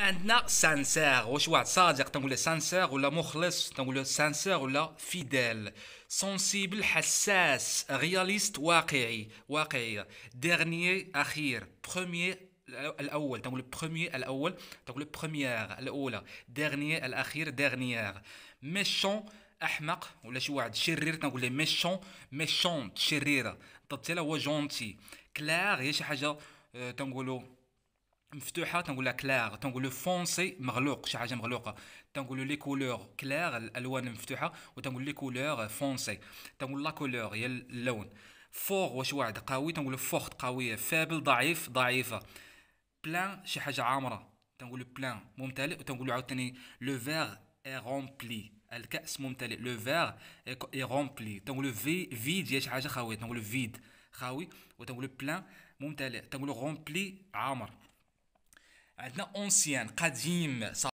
عندنا سانسير واش واحد صادق تنقول سانسير ولا مخلص تنقول سانسير ولا فيدال سونسيبل حساس رياليست واقعي واقعي ديرني اخير بروميير الاول تنقول بروميير الاول تنقول بروميير الاولى ديرني الاخير ديرنيير ميشون احمق ولا شي واحد شرير تنقول ليه ميشون ميشونت شريره تلا هو جونتي كلار هي شي حاجه آه، تنقولوا مفتوحه تنقول لها كلار تنقول لو فونسي مغلوق شي حاجه مغلوقه تنقول لي كولور كلار الالوان المفتوحه وتنقول لي كولور فونسي تنقول لا كولور هي اللون فور واش واحد قوي تنقول فورت قويه فابل ضعيف ضعيفه بلان شي حاجه عامره تنقول بلان ممتلئ وتنقول عاوتاني لو فيغ اي رومبلي الكاس ممتلئ لو فيغ اي رومبلي تنقول في فيد هي شي حاجه خاويه تنقول فيد خاوي وتنقول بلان ممتلئ تنقول رومبلي عامر عندنا اونسيان قديم